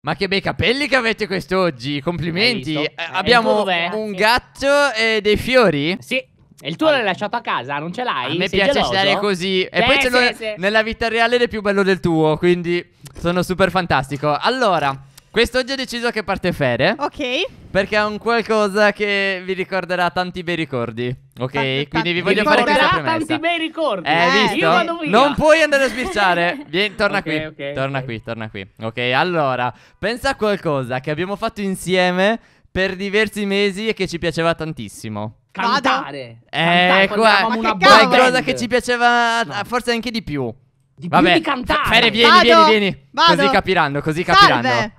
Ma che bei capelli che avete quest'oggi, complimenti. Eh, abbiamo un gatto e dei fiori? Sì. E il tuo l'hai ah. lasciato a casa, non ce l'hai? A me Sei piace geloso? stare così. E Beh, poi sì, sì. nella vita reale ed è più bello del tuo, quindi sono super fantastico. Allora, Quest'oggi ho deciso che parte Fede. Ok. Perché è un qualcosa che vi ricorderà tanti bei ricordi. Ok? Tanti, Quindi vi voglio fare questa premessa. tanti bei ricordi. Eh, eh visto? Io vado via. Non puoi andare a sbirciare. Vieni, torna okay, qui. Okay, torna okay. qui, torna qui. Ok, allora, pensa a qualcosa che abbiamo fatto insieme per diversi mesi e che ci piaceva tantissimo. Cantare. Eh, qua, qualcosa che ci piaceva no. forse anche di più. Di Vabbè, di cantare. Fere, vieni, vado, vieni, vieni. Così capiranno, così capiranno. Salve. capiranno.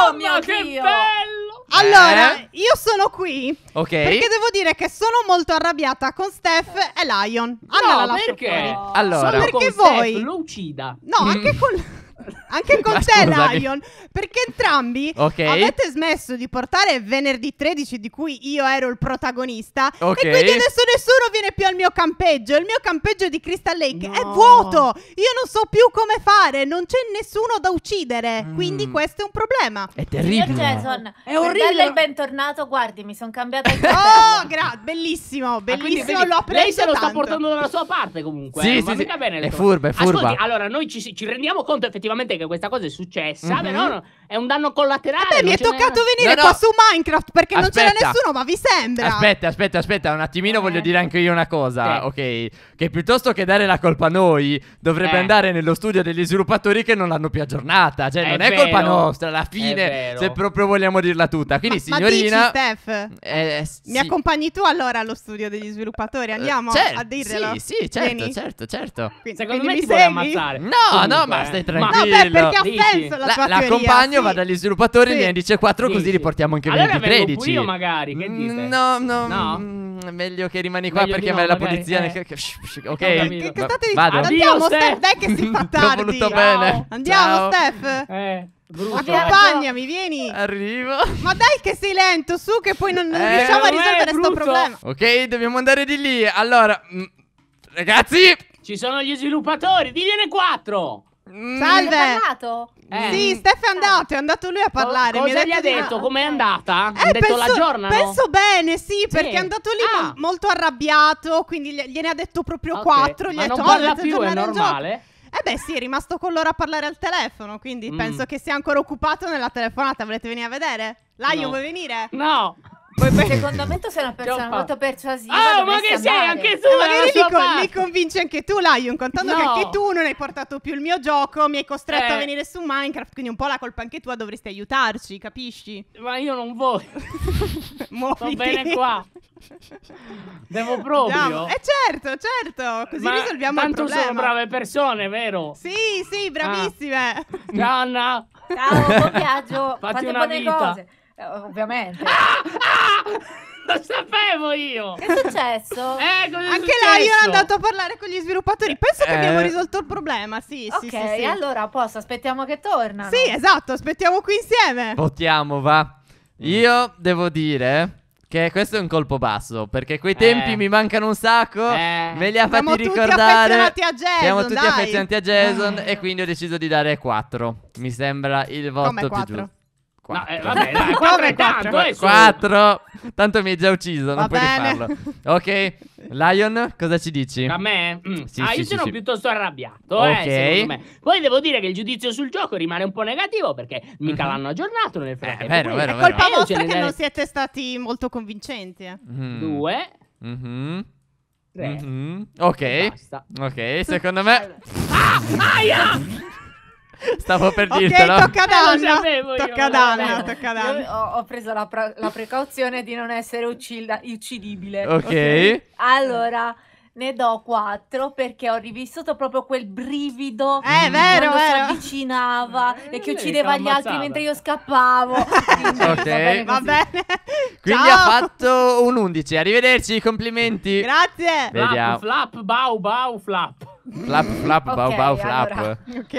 Oh, mio che Dio! bello! Allora, eh? io sono qui okay. perché devo dire che sono molto arrabbiata con Steph e Lion. Allora, no, perché? Fuori. Allora, Solo perché voi Steph, lo uccida. No, anche mm. con anche con te, scusami. Lion. Perché entrambi Ok. avete smesso di portare venerdì 13, di cui io ero il protagonista. Ok. E quindi adesso nessuno viene più al mio campeggio. Il mio campeggio di Crystal Lake No. è vuoto. Io non so più come fare. Non c'è nessuno da uccidere. Mm. Quindi questo è un problema. È terribile. Signor terribile. Jason, È orribile. Bello e bentornato, guardi, mi sono cambiata il Oh, cappello. gra- bellissimo, Ah, quindi, bellissimo, l'ho Lei se lo sta portando dalla sua parte comunque. Eh, sì, eh, sì, va sì. bene. È cose. furba, è furba. Ascolti, allora noi ci, ci rendiamo conto effettivamente effettivamente che questa cosa è successa, mm-hmm. però no, è un danno collaterale. Vabbè, mi è toccato ne... venire no, no. qua su Minecraft perché aspetta. non c'era nessuno, ma vi sembra. Aspetta, aspetta, aspetta, un attimino eh. voglio dire anche io una cosa, eh. ok? Che piuttosto che dare la colpa a noi, dovrebbe eh. andare nello studio degli sviluppatori che non l'hanno più aggiornata, cioè è non è colpa nostra, alla fine, se proprio vogliamo dirla tutta. Quindi, ma, signorina... Ma dici, Steph, eh, sì. mi accompagni tu allora allo studio degli sviluppatori? Eh, Andiamo certo, a dirlo. Sì, sì, certo, Vieni. certo, certo. Quindi, Secondo quindi me mi ti segui? ammazzare. No, Comunque, no, ma stai tranquillo vabbè, perché ha senso la, la tua la teoria. L'accompagno, sì. vado agli sviluppatori, sì. ne dice 4, sì, così riportiamo anche allora 20 13. io magari, che mm, dite? No, no, no. Mm, mm, meglio che rimani qua meglio perché no, la polizia. Eh. ok, che, che state vado. Andiamo, Steph, dai che si fa tardi. Ho voluto bene. Andiamo, Steph. Eh. Brutto. Accompagnami, vieni. Arrivo. Ma dai che sei lento, su che poi non, eh, riusciamo a risolvere questo problema. Ok, dobbiamo andare di lì. Allora, mh, ragazzi, ci sono gli sviluppatori, digliene quattro. Mm, Salve! Eh. Sì, Steph è andato, è andato lui a parlare. Co- cosa mi ha detto gli ha detto? Una... Com'è andata? Eh, ha detto penso, la giornata. Penso bene, sì, sì, perché è andato lì ah. molto arrabbiato, quindi gliene ha detto proprio quattro. Okay. Gli ha detto, non oh, parla oh, più, è normale. Eh beh sì, è rimasto con loro a parlare al telefono, quindi mm. penso che sia ancora occupato nella telefonata. Volete venire a vedere? Laio, no. vuoi venire? No! Secondo me tu sei una persona Gioppa. molto persuasiva. Oh, ma che sei anche tu? Eh, ma mi, mi, convinci anche tu, Lion, contando no. che anche tu non hai portato più il mio gioco, mi hai costretto eh. a venire su Minecraft, quindi un po' la colpa anche tua, dovresti aiutarci, capisci? Ma io non voglio. Sto bene qua. Devo proprio. Andiamo. Eh certo, certo, così ma risolviamo il problema. sono brave persone, vero? Sì, sì, bravissime. Ah. Gianna. Ciao, buon viaggio. Fatti Fate una vita. Cose. Eh, ovviamente. Ah, ah, lo sapevo io! Che è successo? Eh, è Anche successo? là io ero andato a parlare con gli sviluppatori. Eh, Penso che abbiamo eh. risolto il problema. Sì, okay, sì, sì, allora a posto, aspettiamo che torna. Sì, esatto, aspettiamo qui insieme. Votiamo, va. Io devo dire. Che questo è un colpo basso, perché quei tempi eh. mi mancano un sacco, eh. me li ha fatti ricordare. Tutti Jason, siamo tutti dai. affezionati a Jason. Eh. e quindi ho deciso di dare 4. Mi sembra il voto più giusto. No, eh, vabbè, dai, 4 è tanto, 4. Eh, tanto mi hai già ucciso, Va non puoi bene. rifarlo. Ok, Lion, cosa ci dici? A me? Mm. Sì, ah, sì, io sì, sono sì. piuttosto arrabbiato, eh, Ok. eh, secondo me. Poi devo dire che il giudizio sul gioco rimane un po' negativo perché mica Mhm. l'hanno aggiornato nel eh, frattempo. vero, vero, È colpa Eh, vostra che darei non siete stati molto convincenti. Mm. Due, Mhm. tre, Mhm. Ok. basta. Ok, secondo me... Ah, aia! Stavo per dirtelo. Ok, tocca ad Anna. tocca ad Anna, tocca ad Anna. Ho, ho, preso la, pre- la, precauzione di non essere uccida- uccidibile. Ok. Allora ne do 4 perché ho rivissuto proprio quel brivido eh, vero, quando vero. si avvicinava eh, e che uccideva gli altri mentre io scappavo. ok, va bene. Va bene. Quindi Ciao. ha fatto un 11. Arrivederci, complimenti. Grazie. Vediamo. Flap, flap, bau, bau, flap. Flap, flap, okay, bau, bau, flap. Allora. Ok.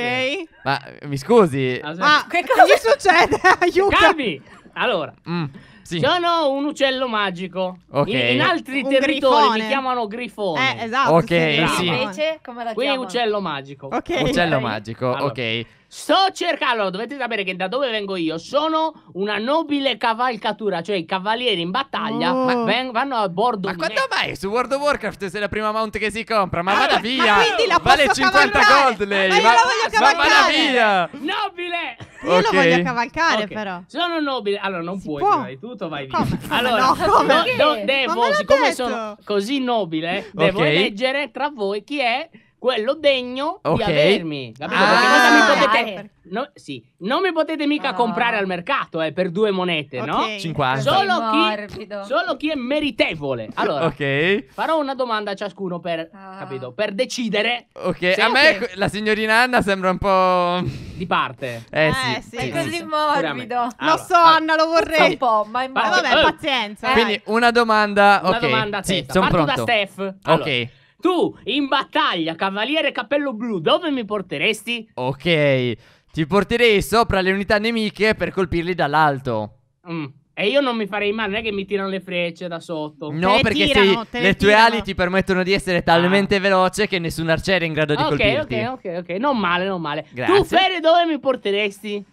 Ma mi scusi. Aspetta. Ma che cosa gli succede? Aiuto. Calvi. Allora. Mm, sì. Sono un uccello magico. Ok. In, in altri un territori grifone. mi chiamano grifone. Eh, esatto. Ok, sì. Invece, come la Qui chiamano? uccello magico. Ok. Uccello okay. magico, allora. ok. Sto cercando, dovete sapere che da dove vengo io sono una nobile cavalcatura, cioè i cavalieri in battaglia oh. ven- vanno a bordo Ma quando mai su World of Warcraft sei la prima mount che si compra? Ma allora, ah, vada via! Ma quindi la vale 50 cavalcare. gold lei! Ma io va- la voglio cavalcare! Ma vada via! Nobile! Io okay. lo voglio cavalcare okay. però. Sono nobile. Allora non si puoi, prima di tutto vai via. Come? Allora, no, come? No, devo, siccome detto? sono così nobile, devo okay. eleggere tra voi chi è quello degno okay. di avermi. Capito? Ah, mi potete, no, sì, non mi potete mica oh. comprare al mercato eh, per due monete, okay. no? 50. Solo chi, solo chi, è meritevole. Allora, okay. farò una domanda a ciascuno per, ah. capito, per decidere. Ok, a me che... la signorina Anna sembra un po'... Di parte. Eh, eh sì. sì. È così sì. morbido. Lo so, allora, Anna, lo vorrei. Un po', ma in modo... Eh, vabbè, pazienza. Eh. Quindi una domanda... Una domanda a te. Sì, sono pronto. da Steph. Allora, ok. Tu, in battaglia, cavaliere cappello blu, dove mi porteresti? Ok, ti porterei sopra le unità nemiche per colpirli dall'alto. Mm. E io non mi farei male, non è che mi tirano le frecce da sotto. No, te perché tirano, le, le tue ali ti permettono di essere talmente ah. veloce che nessun arciere è in grado di okay, colpirti. Ok, ok, ok, non male, non male. Grazie. Tu, Ferri, dove mi porteresti?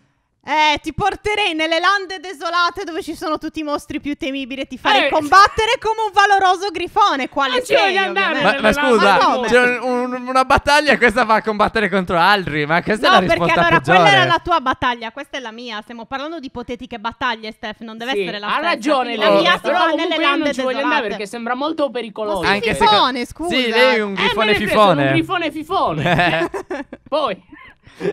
Eh, ti porterei nelle lande desolate dove ci sono tutti i mostri più temibili e ti farei eh, combattere come un valoroso grifone. Quale sei? ma, ma scusa, ma c'è un, un, una battaglia e questa va a combattere contro altri. Ma questa no, è la risposta No, perché allora peggiore. quella era la tua battaglia, questa è la mia. Stiamo parlando di ipotetiche battaglie, Steph. Non deve sì, essere la tua. Ha stessa. ragione, la mia però sta nelle lande non ci voglio andare perché sembra molto pericoloso. Ma Anche fifone, se... scusa. Sì, lei è un eh, grifone eh, fifone. Un grifone fifone. Poi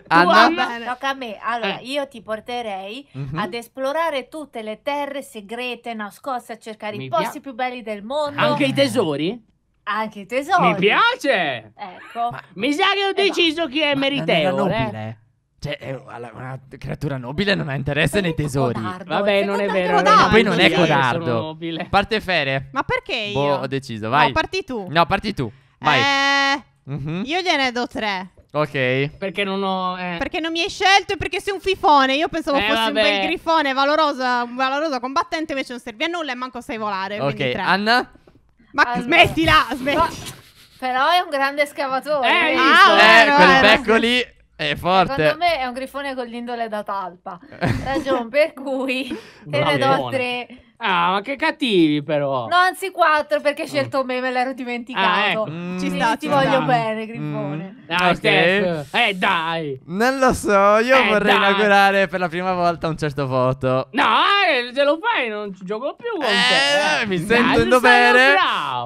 Anna? Anna, tocca a me. Allora, eh. io ti porterei mm-hmm. ad esplorare tutte le terre segrete nascoste, a cercare Mi i posti più belli del mondo. Anche eh. i tesori? Anche i tesori. Mi piace! Ecco. Ma, Mi sa che ho eh, deciso va. chi è Ma meritevole. Eh. Cioè, una creatura nobile non ha interesse nei tesori. Codardo. Vabbè, non è, vero, non è vero. poi non è codardo. Parte Fere. Ma perché boh, io? Boh, ho deciso, vai. No, parti tu. No, parti tu. Vai. Eh, mm-hmm. Io gliene do tre. Ok. Perché non ho. Eh. Perché non mi hai scelto e perché sei un fifone. Io pensavo eh, fossi vabbè. un bel grifone valorosa, un valoroso combattente, invece non serve a nulla e manco sai volare. Ok, Anna? Ma allora. smettila, smettila. Ma... Però è un grande scavatore. Eh, ah, eh, vero, quel becco lì è forte. Secondo me è un grifone con l'indole da talpa. Ragione per cui te ne do tre. Ah, ma che cattivi però. No, anzi quattro perché ho mm. scelto me, me l'ero dimenticato. Ah, ecco. mm, ci sta, ti voglio dai. bene, mm. Griffone. Mm. Dai, okay. Eh, dai. Non lo so, io eh, vorrei dai. inaugurare per la prima volta un certo voto. No, eh, se lo fai non ci gioco più con eh, te. Eh. Mi sento in dovere.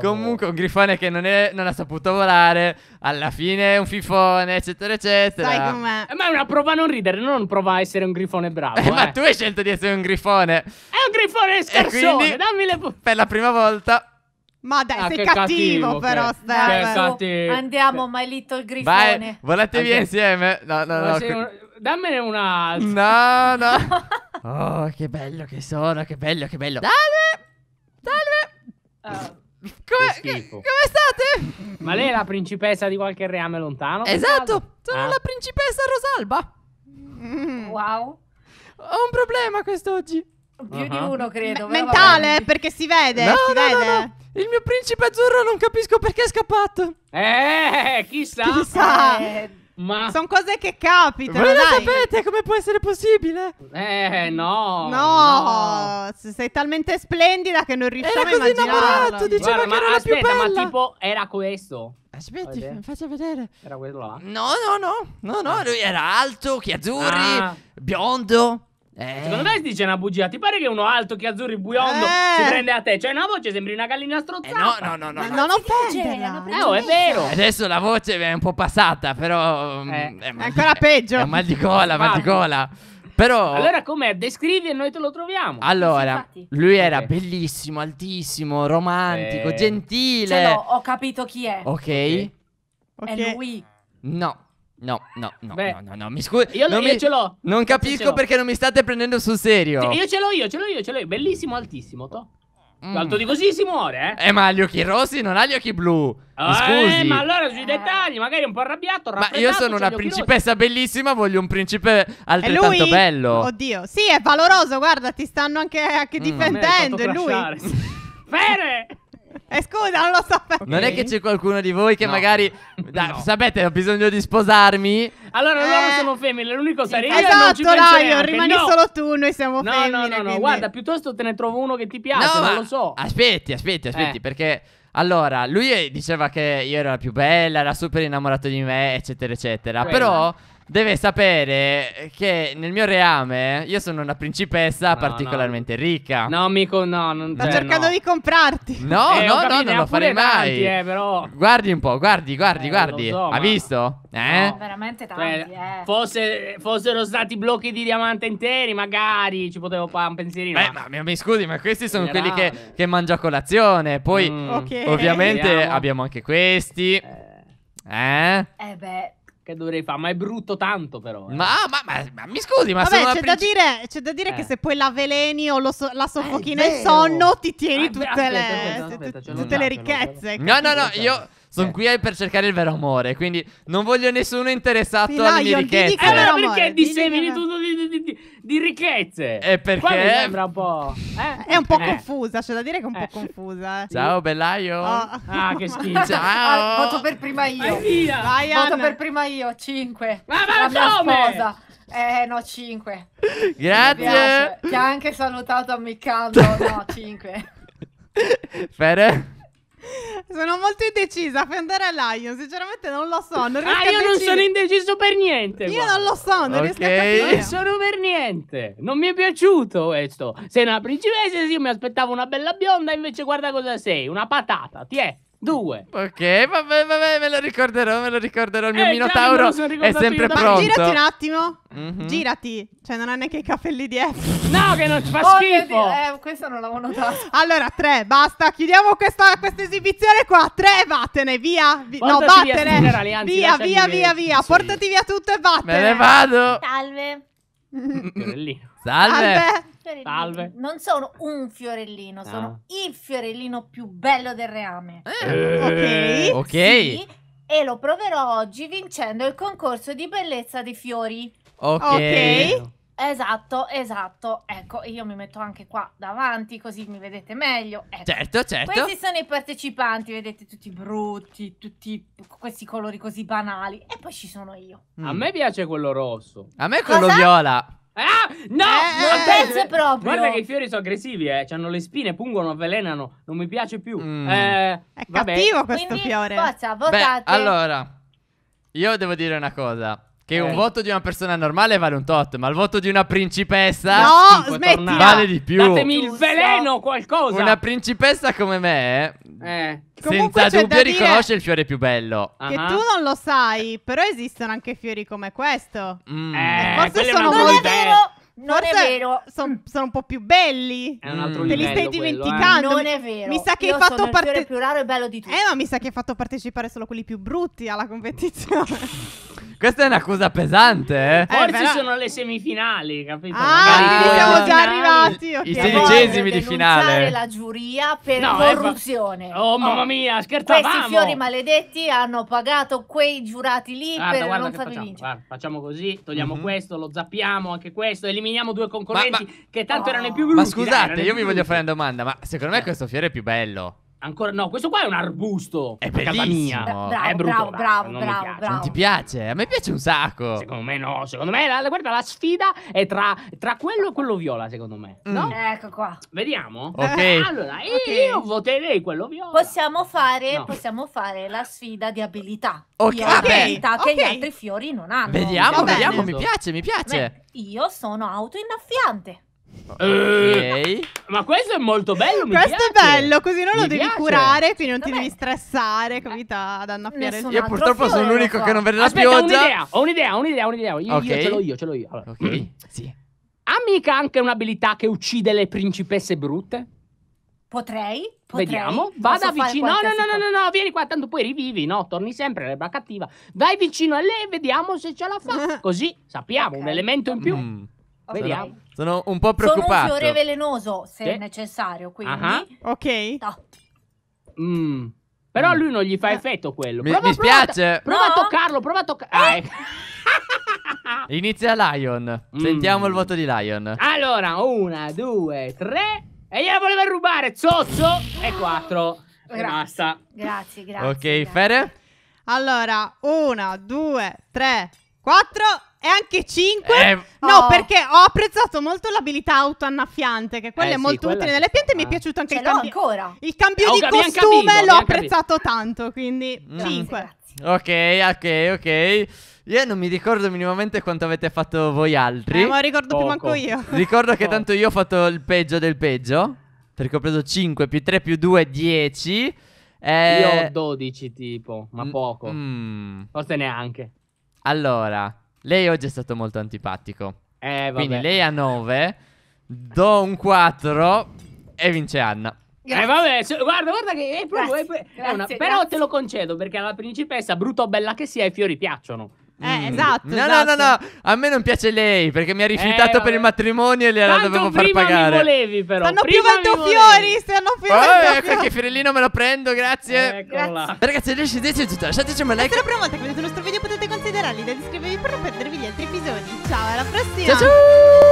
Comunque un Grifone che non, è, non, ha saputo volare, alla fine è un fifone, eccetera, eccetera. Sai com'è. Eh, ma è una prova a non ridere, non prova a essere un Grifone bravo. Eh, ma tu hai scelto di essere un Grifone. È un Grifone scherzo persone, quindi, dammi le puttane. Per la prima volta ma dai, ah, sei cattivo, cattivo, però, Stefano. Andiamo, My Little Grifone. Vai, volete via insieme? No, no, no. Un... Dammene un No, no. oh, che bello che sono, che bello, che bello. Salve! Salve! Uh. Come, che, come, state? Ma lei è la principessa di qualche reame lontano? Esatto, sono ah. la principessa Rosalba. Wow. Ho un problema quest'oggi. Più uh-huh. di uno, credo. M- mentale, vabbè. perché si vede. No, si no, vede. No, no, Il mio principe azzurro non capisco perché è scappato. Eh, chissà. Chissà. Eh, ma... Sono cose che capitano. Voi lo sapete come può essere possibile? Eh, no. No, no. sei talmente splendida che non riusciamo era a immaginarlo. Era così innamorato, diceva Guarda, che ma, era aspetta, più bella. ma tipo era questo. Aspetti, vedere. faccia vedere. Era quello là? No, no, no. No, no, ah. lui era alto, occhi azzurri, ah. biondo. Eh. Secondo te si dice una bugia. Ti pare che uno alto che azzurri buiondo eh. si prende a te? Cioè, una voce sembri una gallina eh, strozzata. Eh no, no, no, no. non ho Eh, oh, è vero. Adesso la voce è un po' passata, però. Mm, eh. È, è ancora è, peggio. È un mal di cola, mal di cola. Però. Allora, come Descrivi e noi te lo troviamo. Allora, lui era bellissimo, altissimo, romantico, eh. gentile. Ce l'ho, ho capito chi è. Ok. okay. È lui. No. No, no, no, Beh, no, no, no, mi scusi. Io, io mi... ce l'ho. Non capisco perché non mi state prendendo sul serio. Io ce l'ho io, ce l'ho io, ce l'ho Bellissimo, altissimo, to. Mm. Alto di così si muore, eh? Eh, ma ha gli occhi rossi, non ha gli occhi blu. Mi eh, scusi. Eh, ma allora sui dettagli, magari un po' arrabbiato. Ma io sono una principessa bellissima, voglio un principe altrettanto bello. Oddio, sì, è valoroso, guarda, ti stanno anche, anche eh, mm. difendendo. Mm, è lui. Fere! Eh, scusa, non lo sapevo. Non è che c'è qualcuno di voi che no. magari. Da, no. Sapete, ho bisogno di sposarmi. Allora, eh. loro sono femmine. L'unico sarebbe esatto, non ci Lion, rimani no. solo tu. Noi siamo no, femmine. No, no, no, quindi... guarda, piuttosto te ne trovo uno che ti piace. non lo so. Aspetti, aspetti, aspetti, eh. perché. Allora, lui diceva che io ero la più bella, era super innamorato di me, eccetera, eccetera. Quella. Però deve sapere che nel mio reame io sono una principessa no, particolarmente no. ricca. No, amico, no, non Sto cioè, cercando no. di comprarti. No, eh, no, capito, no, non lo farei mai. Tanti, eh, però. Guardi un po', guardi, guardi, eh, guardi. So, ha ma... visto? Eh? No, eh, veramente cioè, tanti, eh. Fosse, fossero stati blocchi di diamante interi, magari ci potevo fare un pensierino. Beh, ma, ma mi scusi, ma questi sono Generale. quelli che, che mangio a colazione. Poi, mm, okay. ovviamente, Vediamo. abbiamo anche questi. Eh? Eh, eh beh, che dovrei fare? Ma è brutto tanto, però. Eh. Ma, ma, ma, ma, mi scusi, ma Vabbè, c'è, da dire, c'è da dire eh. che se poi la veleni o so, la eh, soffochi nel sonno, ti tieni ah, tutte le ricchezze. No, no, no, io. Sono eh. qui per cercare il vero amore. Quindi non voglio nessuno interessato Filaio, alle mie ricchezze. Eh, allora perché dissemini tutto di, di, di, di, ricchezze? E eh, perché. Qua mi sembra un po'. Eh? È un po' eh. confusa. C'è da dire che è un po' eh. confusa. Eh. Ciao, Bellaio. Oh. Ah, che schifo. Ciao. Ah, voto per prima io. Vai, Voto per prima io. 5. Ma, ma La come? Eh no, 5. Grazie. Ti ha anche salutato ammiccando. No, 5. Fede? Sono molto indecisa. Fendere Lion, sinceramente non lo so. Non ah, io non sono indeciso per niente. Io guarda. non lo so, non okay. riesco a capire. Non sono per niente. Non mi è piaciuto questo. Sei una principessa, sì, io mi aspettavo una bella bionda, invece guarda cosa sei, una patata. Ti è. Due. Ok, vabbè, vabbè, me lo ricorderò, me lo ricorderò. Il mio eh, Minotauro è sempre io. pronto. Ma girati un attimo. Mm-hmm. Girati. Cioè, non ha neanche i capelli dietro. No, che non ci fa oh, schifo. Eh, questo non l'avevo notato. Allora, tre, basta. Chiudiamo questa, questa esibizione qua. Tre, vattene, via. Vi- no, vattene. via, via, via, via, via. Portati via tutto e vattene. Me ne vado. Salve. Fiorellino. Salve! Salve. Non sono un fiorellino, no. sono ah. il fiorellino più bello del reame. Eh. Ok. Eh. okay. Sì, e lo proverò oggi vincendo il concorso di bellezza dei fiori. Ok. okay. Esatto, esatto. Ecco, io mi metto anche qua davanti così mi vedete meglio. Ecco. Certo, certo. Questi sono i partecipanti, vedete tutti brutti, tutti questi colori così banali. E poi ci sono io. Mm. A me piace quello rosso. A me quello Cosa? viola. Ah, no! Eh, non eh, penso eh, eh, proprio. Guarda che i fiori sono aggressivi, eh. C'hanno le spine, pungono, avvelenano. Non mi piace più. Mm. Eh, è vabbè. cattivo questo Quindi, fiore. Forza, votate. Beh, allora, io devo dire una cosa. Che un voto di una persona normale vale un tot, ma il voto di una principessa no, smettila. vale di più. Datemi il veleno, qualcosa. Una principessa come me, eh. eh. Comunque senza dubbio riconosce il fiore più bello. Che Ah. tu non lo sai, però esistono anche fiori come questo. Mm. Eh, Forse sono vanno Non è vero, non Forse è vero. son- sono un po' più belli. È un altro Mm. Te li livello stai quello, eh. dimenticando. Non è vero. Mi sa che Io hai fatto parte- più raro e bello di tutti. Eh, ma mi sa che hai fatto partecipare solo quelli più brutti alla competizione. Questa è una cosa pesante, eh. eh. Forse però... sono le semifinali, capito? Ah, Magari siamo già arrivati. Okay. I sedicesimi di finale. la giuria per no, eh, corruzione. Fa... Oh, oh, mamma mia, scherzavamo. Questi fiori maledetti hanno pagato quei giurati lì guarda, per guarda non farli facciamo, vincere. Guarda, facciamo così, togliamo mm -hmm. questo, lo zappiamo, anche questo, eliminiamo due concorrenti ma, ma... che tanto oh. erano i più brutti. Ma scusate, dai, io vi voglio fare una domanda, ma secondo me eh. questo fiore è più bello. Ancora no, questo qua è un arbusto. È bellissimo. Eh, bravo, è brutto, bravo, bravo, non bravo, bravo, Non ti piace? A me piace un sacco. Secondo me no, secondo me la, guarda la sfida è tra, tra quello e quello viola, secondo me. Mm. No? Ecco qua. Vediamo. Ok. Eh, allora, okay. io voterei quello viola. Possiamo fare, no. possiamo fare la sfida di abilità. Ok. Di abilità okay. che okay. gli altri fiori non hanno. Vediamo, vediamo, mi piace, mi piace. Beh, io sono auto innaffiante. Eh, ma questo è molto bello. Mi questo piace. è bello, così non mi lo devi piace. curare, quindi non Vabbè. ti devi stressare. Capita ad annaffiare il Io purtroppo sono l'unico che non vede la pioggia. Ho un'idea, ho un'idea, ho un'idea. Ho un'idea. Io, okay. io ce l'ho io, ce l'ho io. Allora. Ok. sì. Ha mica anche un'abilità che uccide le principesse brutte? Potrei, potrei. Vediamo. Vada vicino. No, no, no, no, no, vieni qua, tanto poi rivivi, no? Torni sempre, l'erba cattiva. Vai vicino a lei e vediamo se ce la fa. Così sappiamo, okay. un elemento in più. Mm. Okay. Vediamo. Sono un po' preoccupato. Sono un fiore velenoso, se sì. è necessario, quindi. Ah ok. No. Mm. Però lui non gli fa eh. effetto quello. Mi, prova, mi spiace. Prova, prova no. a toccarlo, prova a toccarlo. Ah, ecco. Inizia Lion. Mm. Sentiamo il voto di Lion. Allora, una, due, tre. E gliela voleva rubare, zozzo. E quattro. Grazie. Basta. Grazie, grazie. Ok, grazie. Fere? Allora, una, due, tre, quattro e anche 5. Eh, no, oh. perché ho apprezzato molto l'abilità autoannaffiante, che quella eh, è molto sì, utile è nelle piante. Mi è eh. piaciuto anche Ce il cambio. ancora. Il cambio oh, di costume l'ho apprezzato tanto, quindi mm. 5. Grazie, grazie. Ok, ok, ok. Io non mi ricordo minimamente quanto avete fatto voi altri. Eh, ma ricordo Poco. più manco io. Ricordo che tanto io ho fatto il peggio del peggio. Perché ho preso 5 più 3 più 2, 10. Eh... Io ho 12 tipo, ma poco. Mm. Forse neanche. Allora, lei oggi è stato molto antipatico. Eh, vabbè. Quindi lei ha 9, do un 4 e vince Anna. Grazie. Eh vabbè, guarda, guarda che è proprio... Grazie, è, una, grazie, però te lo concedo perché la principessa, brutto o bella che sia, i fiori piacciono. Eh, mm. esatto. No, esatto. no, no, no. A me non piace lei perché mi ha rifiutato eh, per il matrimonio e gliela dovevo far pagare. Ma volevi, però. Stanno più piovendo fiori. Stanno piovendo oh, ecco che fiorellino me lo prendo, grazie. Eccola. Grazie. Ragazzi, se è tutto. Lasciateci un like. Se la prima volta che vedete il nostro video potete considerarli da iscrivervi per non perdervi gli altri episodi. Ciao, alla prossima. Ciao, ciao.